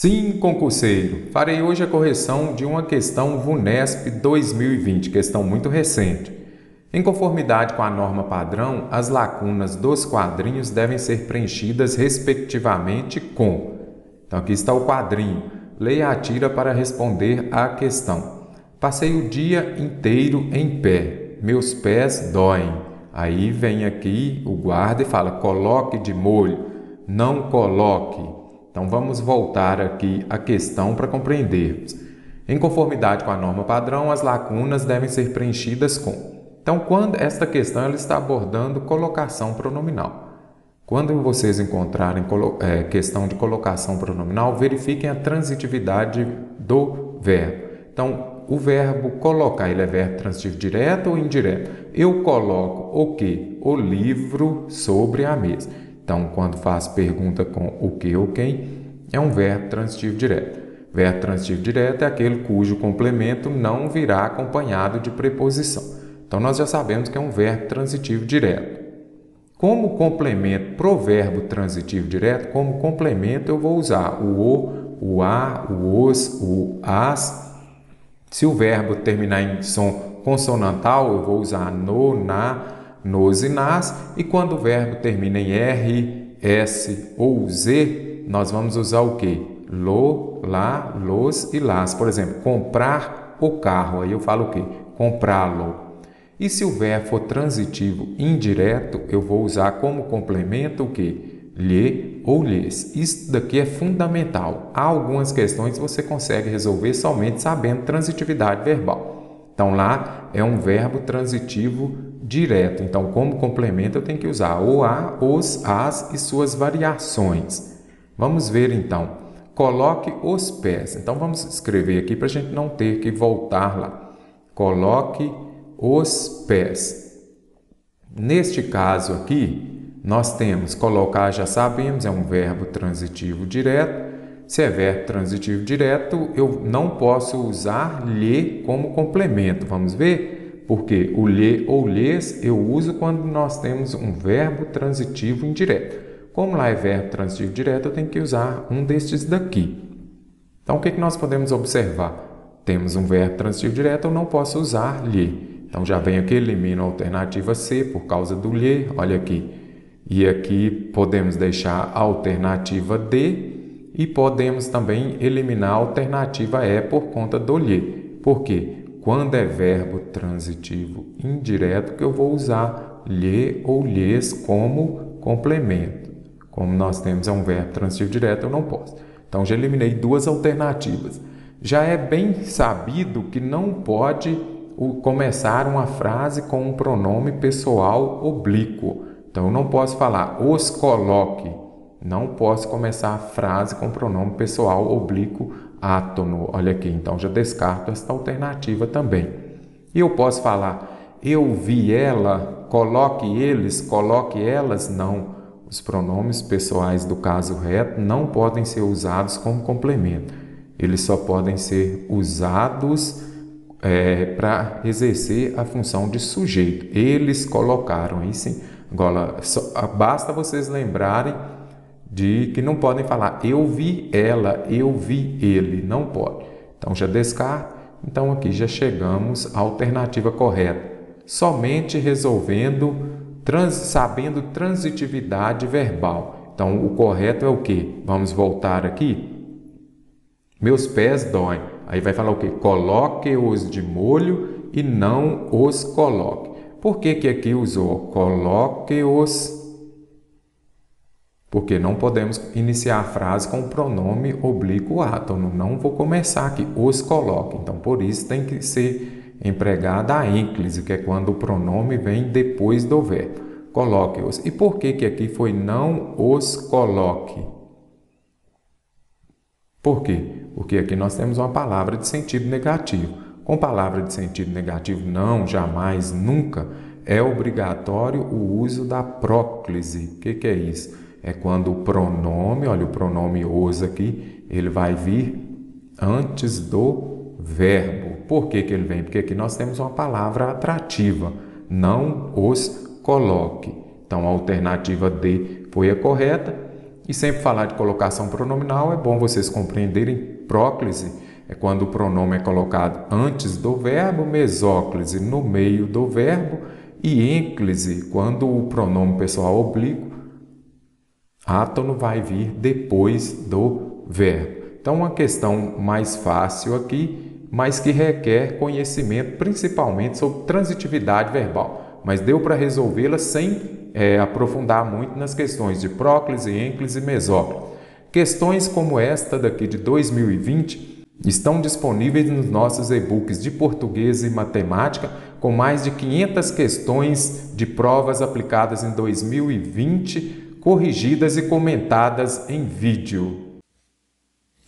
Sim, concurseiro, farei hoje a correção de uma questão VUNESP 2020, questão muito recente. Em conformidade com a norma padrão, as lacunas dos quadrinhos devem ser preenchidas respectivamente com. Então aqui está o quadrinho. Leia a tira para responder à questão. Passei o dia inteiro em pé. Meus pés doem. Aí vem aqui o guarda e fala: coloque de molho. Não coloque. Então vamos voltar aqui à questão para compreendermos. Em conformidade com a norma padrão, as lacunas devem ser preenchidas com. Então, quando esta questão ela está abordando colocação pronominal. Quando vocês encontrarem é, questão de colocação pronominal, verifiquem a transitividade do verbo. Então, o verbo colocar, ele é verbo transitivo direto ou indireto? Eu coloco o que? O livro sobre a mesa. Então, quando faz pergunta com o que ou quem, é um verbo transitivo direto. Verbo transitivo direto é aquele cujo complemento não virá acompanhado de preposição. Então, nós já sabemos que é um verbo transitivo direto. Como complemento pro verbo transitivo direto, como complemento eu vou usar o o, o a, o os, o as. Se o verbo terminar em som consonantal, eu vou usar no, na, nos e nas, e quando o verbo termina em R, S ou Z, nós vamos usar o que? Lo, lá, los e las. Por exemplo, comprar o carro, aí eu falo o que? Comprá-lo. E se o verbo for transitivo indireto, eu vou usar como complemento o que? Lhe ou lhes. Isso daqui é fundamental. Há algumas questões que você consegue resolver somente sabendo transitividade verbal. Então lá é um verbo transitivo direto. Então, como complemento, eu tenho que usar o a, os, as e suas variações. Vamos ver então. Coloque os pés. Então, vamos escrever aqui para a gente não ter que voltar lá. Coloque os pés. Neste caso aqui, nós temos colocar, já sabemos, é um verbo transitivo direto se é verbo transitivo direto, eu não posso usar lhe como complemento. Vamos ver? Porque o lhe ou lhes eu uso quando nós temos um verbo transitivo indireto. Como lá é verbo transitivo direto, eu tenho que usar um destes daqui. Então, o que, é que nós podemos observar? Temos um verbo transitivo direto, eu não posso usar lhe. Então, já venho aqui, elimino a alternativa C por causa do lhe, olha aqui. E aqui podemos deixar a alternativa D e podemos também eliminar a alternativa é por conta do lhe, porque quando é verbo transitivo indireto que eu vou usar lhe ou lhes como complemento. Como nós temos é um verbo transitivo direto, eu não posso. Então já eliminei duas alternativas. Já é bem sabido que não pode começar uma frase com um pronome pessoal oblíquo. Então eu não posso falar os coloque não posso começar a frase com pronome pessoal oblíquo átono. Olha aqui, então já descarto esta alternativa também. E eu posso falar eu vi ela, coloque eles, coloque elas. Não. Os pronomes pessoais do caso reto não podem ser usados como complemento. Eles só podem ser usados é, para exercer a função de sujeito. Eles colocaram, aí sim. Agora, só, ah, basta vocês lembrarem de que não podem falar eu vi ela, eu vi ele, não pode. Então já descarta. Então aqui já chegamos à alternativa correta. Somente resolvendo, trans, sabendo transitividade verbal. Então o correto é o que? Vamos voltar aqui. Meus pés doem. Aí vai falar o que? Coloque-os de molho e não os coloque. Por que, que aqui usou coloque-os porque não podemos iniciar a frase com o pronome oblíquo átono. Não vou começar aqui, os coloque. Então, por isso tem que ser empregada a ênclise, que é quando o pronome vem depois do verbo. Coloque-os. E por que, que aqui foi não os coloque? Por quê? Porque aqui nós temos uma palavra de sentido negativo. Com palavra de sentido negativo, não, jamais, nunca, é obrigatório o uso da próclise. O que, que é isso? é quando o pronome, olha o pronome os aqui, ele vai vir antes do verbo. Por que, que ele vem? Porque aqui nós temos uma palavra atrativa, não os coloque. Então a alternativa D foi a correta. E sempre falar de colocação pronominal, é bom vocês compreenderem próclise, é quando o pronome é colocado antes do verbo, mesóclise no meio do verbo e ênclise quando o pronome pessoal oblíquo átono vai vir depois do verbo. Então, uma questão mais fácil aqui, mas que requer conhecimento principalmente sobre transitividade verbal. Mas deu para resolvê-la sem é, aprofundar muito nas questões de próclise, ênclise e mesóclise. Questões como esta daqui de 2020 estão disponíveis nos nossos e-books de português e matemática, com mais de 500 questões de provas aplicadas em 2020 corrigidas e comentadas em vídeo.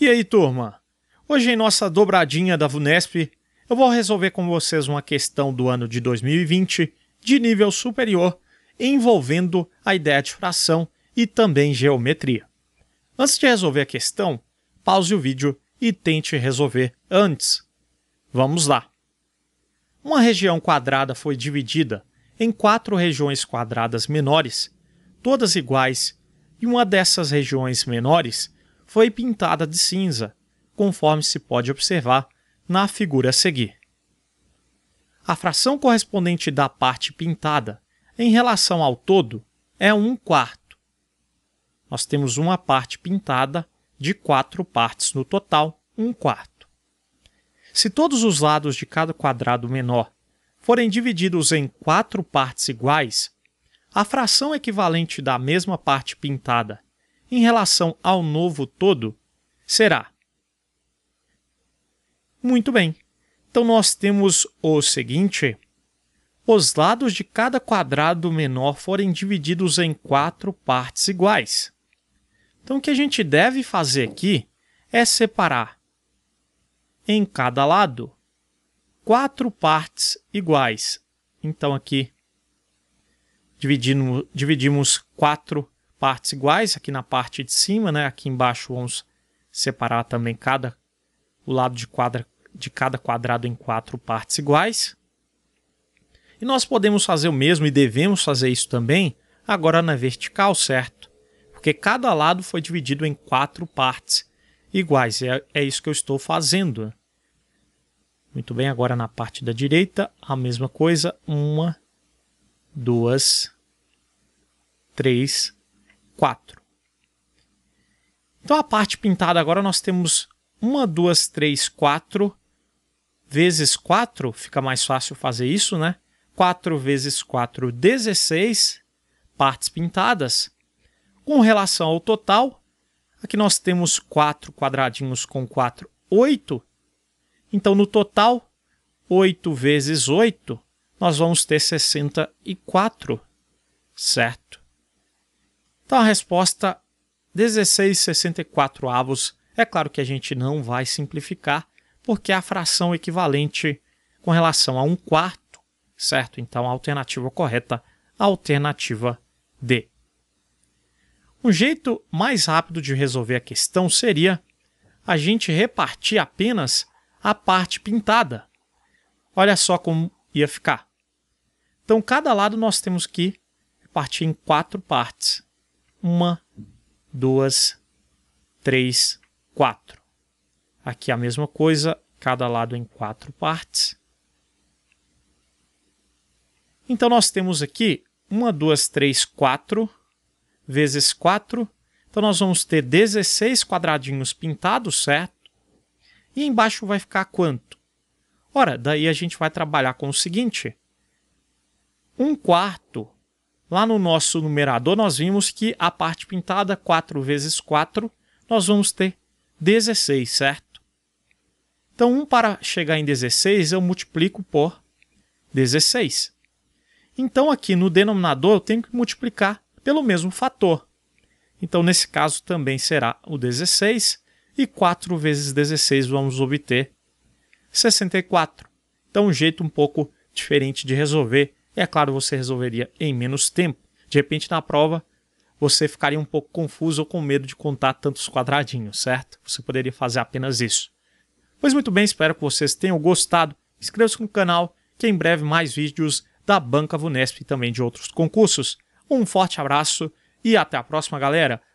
E aí, turma? Hoje em nossa dobradinha da VUNESP, eu vou resolver com vocês uma questão do ano de 2020 de nível superior envolvendo a ideia de fração e também geometria. Antes de resolver a questão, pause o vídeo e tente resolver antes. Vamos lá. Uma região quadrada foi dividida em quatro regiões quadradas menores todas iguais, e uma dessas regiões menores foi pintada de cinza, conforme se pode observar na figura a seguir. A fração correspondente da parte pintada em relação ao todo é 1 quarto. Nós temos uma parte pintada de quatro partes no total, 1 quarto. Se todos os lados de cada quadrado menor forem divididos em quatro partes iguais, a fração equivalente da mesma parte pintada em relação ao novo todo será. Muito bem. Então nós temos o seguinte: os lados de cada quadrado menor forem divididos em quatro partes iguais. Então o que a gente deve fazer aqui é separar em cada lado quatro partes iguais. Então aqui dividimos, dividimos quatro partes iguais, aqui na parte de cima, né? aqui embaixo vamos separar também cada o lado de, quadra, de cada quadrado em quatro partes iguais. E nós podemos fazer o mesmo e devemos fazer isso também agora na vertical, certo? Porque cada lado foi dividido em quatro partes iguais. É, é isso que eu estou fazendo. Muito bem, agora na parte da direita, a mesma coisa. Uma, duas, três, quatro. Então a parte pintada agora nós temos uma, duas, três, quatro vezes quatro. Fica mais fácil fazer isso, né? Quatro vezes quatro, dezesseis partes pintadas. Com relação ao total, aqui nós temos quatro quadradinhos com quatro, oito. Então no total, oito vezes oito nós vamos ter 64, certo? Então a resposta 64 avos. É claro que a gente não vai simplificar, porque é a fração equivalente com relação a um quarto, certo? Então a alternativa correta, a alternativa D. Um jeito mais rápido de resolver a questão seria a gente repartir apenas a parte pintada. Olha só como ia ficar. Então, cada lado nós temos que partir em quatro partes. Uma, duas, três, quatro. Aqui a mesma coisa, cada lado em quatro partes. Então, nós temos aqui uma, duas, três, quatro vezes quatro. Então, nós vamos ter 16 quadradinhos pintados, certo? E embaixo vai ficar quanto? Ora, daí a gente vai trabalhar com o seguinte um quarto. Lá no nosso numerador, nós vimos que a parte pintada, 4 vezes 4, nós vamos ter 16, certo? Então, 1 para chegar em 16, eu multiplico por 16. Então, aqui no denominador, eu tenho que multiplicar pelo mesmo fator. Então, nesse caso, também será o 16. E 4 vezes 16 vamos obter 64. Então, um jeito um pouco diferente de resolver é claro, você resolveria em menos tempo. De repente, na prova, você ficaria um pouco confuso ou com medo de contar tantos quadradinhos, certo? Você poderia fazer apenas isso. Pois muito bem, espero que vocês tenham gostado. Inscreva-se no canal, que em breve mais vídeos da Banca Vunesp e também de outros concursos. Um forte abraço e até a próxima, galera!